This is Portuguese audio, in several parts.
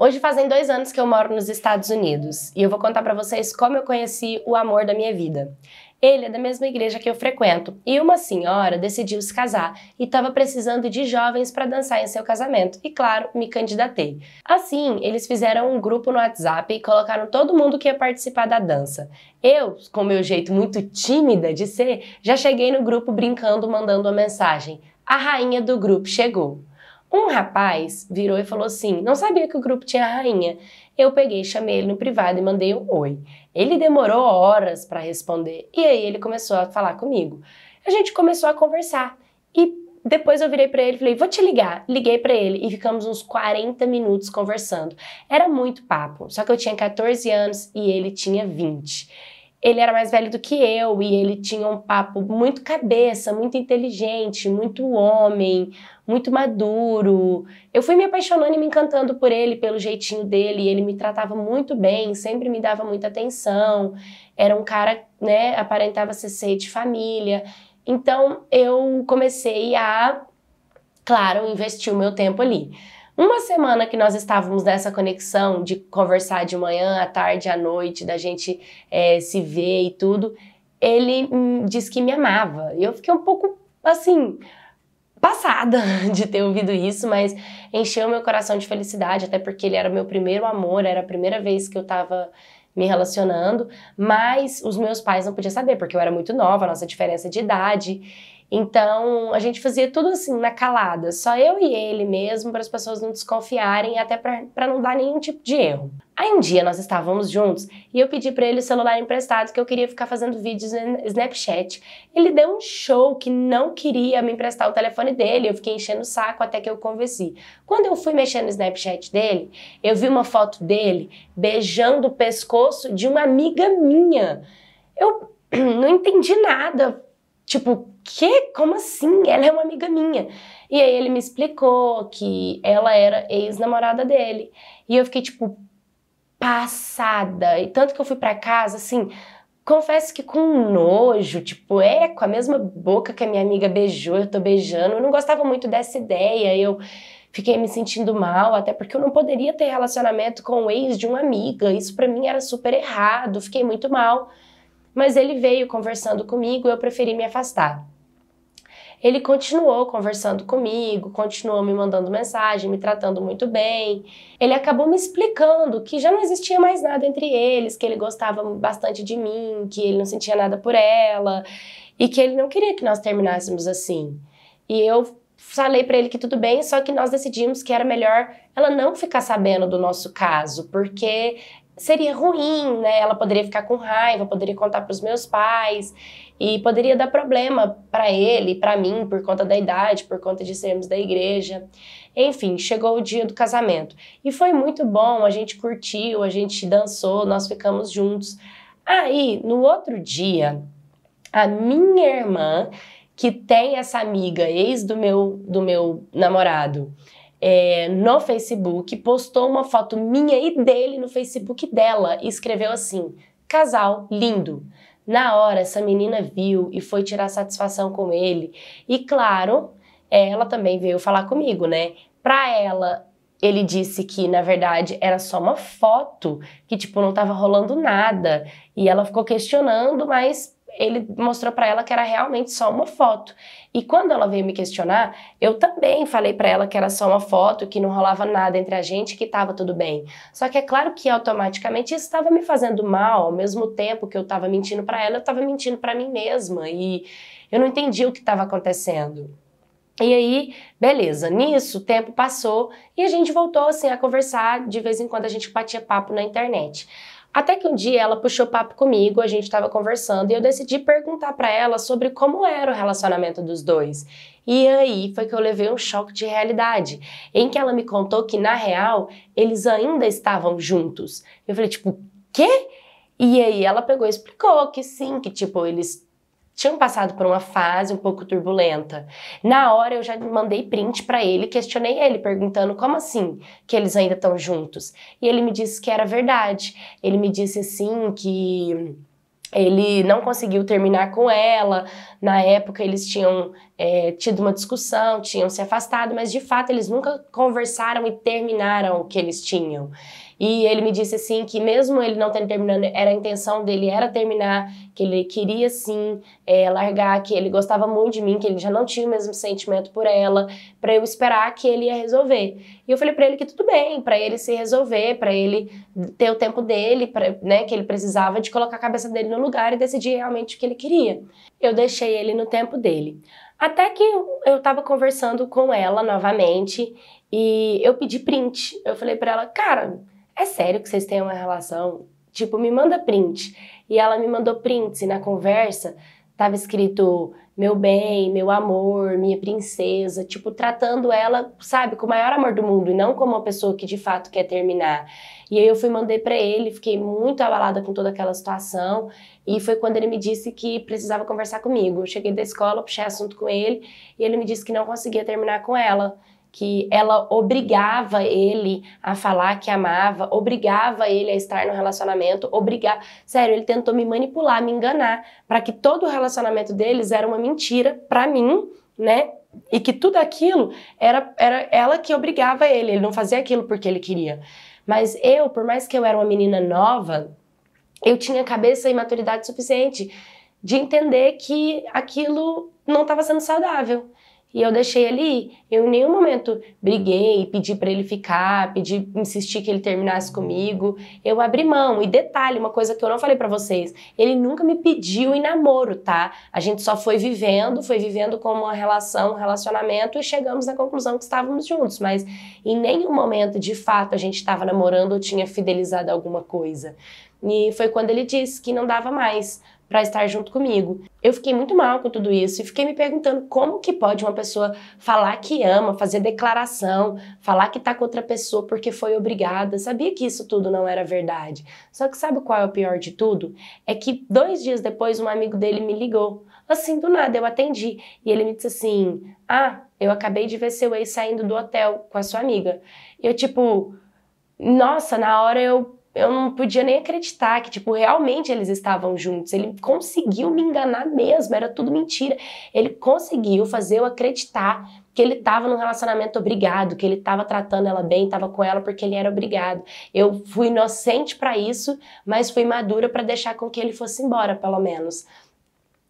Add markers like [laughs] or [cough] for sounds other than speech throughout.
Hoje fazem dois anos que eu moro nos Estados Unidos e eu vou contar para vocês como eu conheci o amor da minha vida. Ele é da mesma igreja que eu frequento e uma senhora decidiu se casar e estava precisando de jovens para dançar em seu casamento e, claro, me candidatei. Assim, eles fizeram um grupo no WhatsApp e colocaram todo mundo que ia participar da dança. Eu, com meu jeito muito tímida de ser, já cheguei no grupo brincando, mandando uma mensagem. A rainha do grupo chegou. Um rapaz virou e falou assim: não sabia que o grupo tinha rainha. Eu peguei, chamei ele no privado e mandei um oi. Ele demorou horas para responder e aí ele começou a falar comigo. A gente começou a conversar e depois eu virei para ele e falei: "Vou te ligar". Liguei para ele e ficamos uns 40 minutos conversando. Era muito papo, só que eu tinha 14 anos e ele tinha 20 ele era mais velho do que eu e ele tinha um papo muito cabeça, muito inteligente, muito homem, muito maduro. Eu fui me apaixonando e me encantando por ele, pelo jeitinho dele. Ele me tratava muito bem, sempre me dava muita atenção. Era um cara, né, aparentava ser, ser de família. Então eu comecei a, claro, investir o meu tempo ali. Uma semana que nós estávamos nessa conexão de conversar de manhã, à tarde, à noite, da gente é, se ver e tudo, ele hum, disse que me amava. E eu fiquei um pouco assim, passada [laughs] de ter ouvido isso, mas encheu meu coração de felicidade, até porque ele era meu primeiro amor, era a primeira vez que eu tava me relacionando, mas os meus pais não podiam saber, porque eu era muito nova, nossa diferença de idade. Então, a gente fazia tudo assim, na calada, só eu e ele mesmo, para as pessoas não desconfiarem, até para não dar nenhum tipo de erro. Aí um dia nós estávamos juntos e eu pedi para ele o celular emprestado que eu queria ficar fazendo vídeos no Snapchat. Ele deu um show que não queria me emprestar o telefone dele, eu fiquei enchendo o saco até que eu convenci. Quando eu fui mexer no Snapchat dele, eu vi uma foto dele beijando o pescoço de uma amiga minha. Eu [clears throat] não entendi nada Tipo, que? Como assim? Ela é uma amiga minha. E aí ele me explicou que ela era ex-namorada dele. E eu fiquei, tipo, passada. E tanto que eu fui para casa, assim, confesso que com nojo, tipo, é, com a mesma boca que a minha amiga beijou, eu tô beijando. Eu não gostava muito dessa ideia, eu fiquei me sentindo mal, até porque eu não poderia ter relacionamento com o ex de uma amiga. Isso para mim era super errado, fiquei muito mal mas ele veio conversando comigo, e eu preferi me afastar. Ele continuou conversando comigo, continuou me mandando mensagem, me tratando muito bem. Ele acabou me explicando que já não existia mais nada entre eles, que ele gostava bastante de mim, que ele não sentia nada por ela e que ele não queria que nós terminássemos assim. E eu falei para ele que tudo bem, só que nós decidimos que era melhor ela não ficar sabendo do nosso caso, porque seria ruim, né? Ela poderia ficar com raiva, poderia contar para os meus pais e poderia dar problema para ele, para mim, por conta da idade, por conta de sermos da igreja. Enfim, chegou o dia do casamento e foi muito bom. A gente curtiu, a gente dançou, nós ficamos juntos. Aí, no outro dia, a minha irmã que tem essa amiga, ex do meu do meu namorado, é, no Facebook, postou uma foto minha e dele no Facebook dela e escreveu assim: casal lindo. Na hora, essa menina viu e foi tirar satisfação com ele. E claro, ela também veio falar comigo, né? Pra ela, ele disse que na verdade era só uma foto, que tipo não tava rolando nada, e ela ficou questionando, mas ele mostrou para ela que era realmente só uma foto. E quando ela veio me questionar, eu também falei para ela que era só uma foto, que não rolava nada entre a gente, que estava tudo bem. Só que é claro que automaticamente isso estava me fazendo mal, ao mesmo tempo que eu estava mentindo para ela, eu estava mentindo para mim mesma e eu não entendi o que estava acontecendo. E aí, beleza, nisso o tempo passou e a gente voltou assim a conversar, de vez em quando a gente batia papo na internet. Até que um dia ela puxou papo comigo, a gente estava conversando e eu decidi perguntar para ela sobre como era o relacionamento dos dois. E aí foi que eu levei um choque de realidade, em que ela me contou que na real eles ainda estavam juntos. Eu falei tipo, quê? E aí ela pegou e explicou que sim, que tipo eles tinham passado por uma fase um pouco turbulenta. Na hora eu já mandei print para ele, questionei ele perguntando como assim que eles ainda estão juntos. E ele me disse que era verdade. Ele me disse assim que ele não conseguiu terminar com ela. Na época eles tinham é, tido uma discussão, tinham se afastado, mas de fato eles nunca conversaram e terminaram o que eles tinham. E ele me disse assim que mesmo ele não tendo terminado, era a intenção dele era terminar, que ele queria sim é, largar, que ele gostava muito de mim, que ele já não tinha o mesmo sentimento por ela, para eu esperar que ele ia resolver. E eu falei para ele que tudo bem, para ele se resolver, para ele ter o tempo dele, pra, né, que ele precisava de colocar a cabeça dele no lugar e decidir realmente o que ele queria. Eu deixei ele no tempo dele. Até que eu estava conversando com ela novamente e eu pedi print. Eu falei para ela, cara, é sério que vocês têm uma relação? Tipo, me manda print. E ela me mandou print e na conversa tava escrito meu bem, meu amor, minha princesa, tipo, tratando ela, sabe, com o maior amor do mundo e não como uma pessoa que de fato quer terminar. E aí eu fui mandei para ele, fiquei muito abalada com toda aquela situação e foi quando ele me disse que precisava conversar comigo. Eu cheguei da escola, puxei assunto com ele e ele me disse que não conseguia terminar com ela que ela obrigava ele a falar que amava, obrigava ele a estar no relacionamento, obrigar. Sério, ele tentou me manipular, me enganar, para que todo o relacionamento deles era uma mentira para mim, né? E que tudo aquilo era, era ela que obrigava ele, ele não fazia aquilo porque ele queria. Mas eu, por mais que eu era uma menina nova, eu tinha cabeça e maturidade suficiente de entender que aquilo não estava sendo saudável e eu deixei ele ir. Eu em nenhum momento briguei, pedi para ele ficar, pedi, insisti que ele terminasse comigo. Eu abri mão. E detalhe, uma coisa que eu não falei para vocês, ele nunca me pediu em namoro, tá? A gente só foi vivendo, foi vivendo como uma relação, um relacionamento e chegamos na conclusão que estávamos juntos, mas em nenhum momento de fato a gente estava namorando ou tinha fidelizado alguma coisa. E foi quando ele disse que não dava mais, para estar junto comigo. Eu fiquei muito mal com tudo isso e fiquei me perguntando como que pode uma pessoa falar que ama, fazer declaração, falar que tá com outra pessoa porque foi obrigada. Sabia que isso tudo não era verdade. Só que sabe qual é o pior de tudo? É que dois dias depois um amigo dele me ligou. Assim, do nada, eu atendi. E ele me disse assim: Ah, eu acabei de ver seu ex saindo do hotel com a sua amiga. E eu, tipo, nossa, na hora eu eu não podia nem acreditar que, tipo, realmente eles estavam juntos. Ele conseguiu me enganar mesmo, era tudo mentira. Ele conseguiu fazer eu acreditar que ele estava num relacionamento obrigado, que ele estava tratando ela bem, estava com ela porque ele era obrigado. Eu fui inocente para isso, mas fui madura para deixar com que ele fosse embora, pelo menos.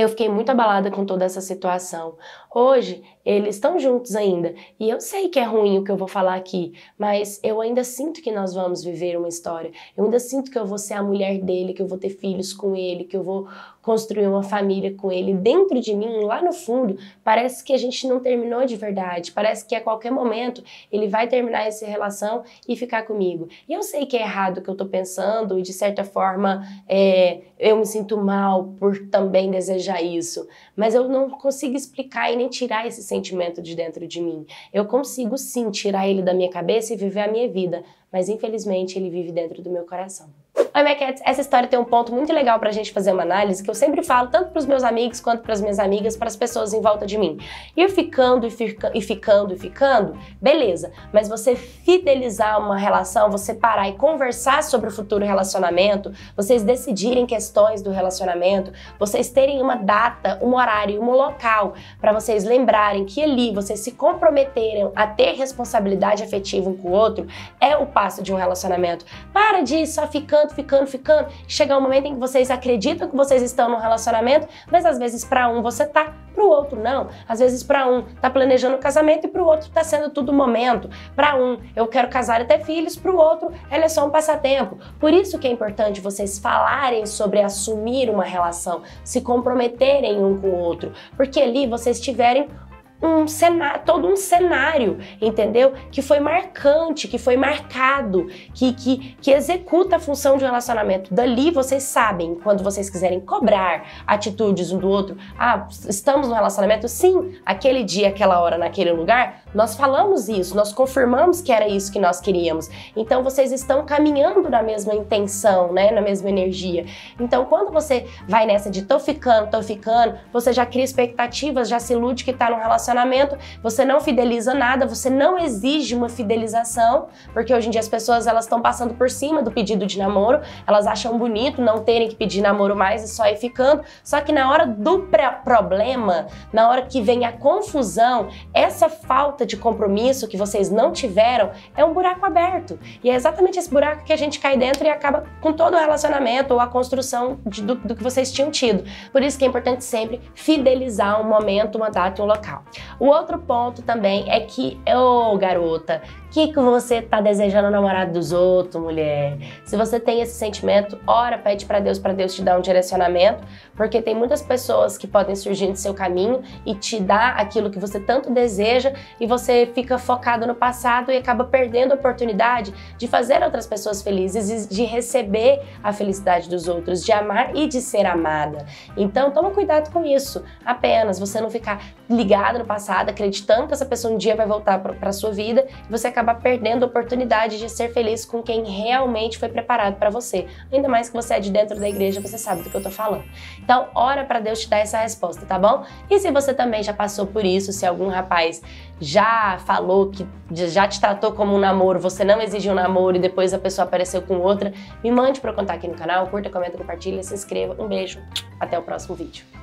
Eu fiquei muito abalada com toda essa situação. Hoje, eles estão juntos ainda, e eu sei que é ruim o que eu vou falar aqui, mas eu ainda sinto que nós vamos viver uma história. Eu ainda sinto que eu vou ser a mulher dele, que eu vou ter filhos com ele, que eu vou construir uma família com ele, dentro de mim, lá no fundo, parece que a gente não terminou de verdade. Parece que a qualquer momento ele vai terminar essa relação e ficar comigo. E eu sei que é errado o que eu tô pensando e de certa forma é, eu me sinto mal por também desejar isso, mas eu não consigo explicar e nem tirar esse sentimento de dentro de mim. Eu consigo sim tirar ele da minha cabeça e viver a minha vida, mas infelizmente ele vive dentro do meu coração. Oi, Maquettes, essa história tem um ponto muito legal pra gente fazer uma análise que eu sempre falo tanto pros meus amigos quanto pras minhas amigas, para as pessoas em volta de mim. Ir ficando e, fica, e ficando e ficando, beleza, mas você fidelizar uma relação, você parar e conversar sobre o futuro relacionamento, vocês decidirem questões do relacionamento, vocês terem uma data, um horário, um local para vocês lembrarem que ali vocês se comprometerem a ter responsabilidade afetiva um com o outro, é o passo de um relacionamento. Para de ir só ficando ficando, ficando, ficando. Chega um momento em que vocês acreditam que vocês estão no relacionamento, mas às vezes para um você tá, para o outro não. Às vezes para um tá planejando o casamento e para o outro tá sendo tudo momento. Para um eu quero casar e ter filhos, para o outro ela é só um passatempo. Por isso que é importante vocês falarem sobre assumir uma relação, se comprometerem um com o outro, porque ali vocês tiverem um cenário, todo um cenário, entendeu? Que foi marcante, que foi marcado, que, que, que executa a função de um relacionamento. Dali vocês sabem, quando vocês quiserem cobrar atitudes um do outro, ah, estamos no relacionamento, sim, aquele dia, aquela hora, naquele lugar, nós falamos isso, nós confirmamos que era isso que nós queríamos. Então vocês estão caminhando na mesma intenção, né, na mesma energia. Então quando você vai nessa de tô ficando, tô ficando, você já cria expectativas, já se ilude que tá num relacionamento, você não fideliza nada, você não exige uma fidelização, porque hoje em dia as pessoas elas estão passando por cima do pedido de namoro, elas acham bonito não terem que pedir namoro mais e só ir ficando. Só que na hora do problema, na hora que vem a confusão, essa falta falta de compromisso que vocês não tiveram é um buraco aberto. E é exatamente esse buraco que a gente cai dentro e acaba com todo o relacionamento ou a construção de, do, do, que vocês tinham tido. Por isso que é importante sempre fidelizar um momento, uma data e um local. O outro ponto também é que, ô oh, garota, o que, que você tá desejando namorado dos outros, mulher? Se você tem esse sentimento, ora, pede para Deus, para Deus te dar um direcionamento, porque tem muitas pessoas que podem surgir no seu caminho e te dar aquilo que você tanto deseja e você fica focado no passado e acaba perdendo a oportunidade de fazer outras pessoas felizes, de receber a felicidade dos outros, de amar e de ser amada. Então toma cuidado com isso. Apenas você não ficar ligado no passado, acreditando que essa pessoa um dia vai voltar para sua vida, e você acaba perdendo a oportunidade de ser feliz com quem realmente foi preparado para você. Ainda mais que você é de dentro da igreja, você sabe do que eu tô falando. Então, ora para Deus te dar essa resposta, tá bom? E se você também já passou por isso, se algum rapaz já já falou que já te tratou como um namoro, você não exigiu um namoro e depois a pessoa apareceu com outra, me mande para contar aqui no canal, curta, comenta, compartilha, se inscreva. Um beijo, até o próximo vídeo.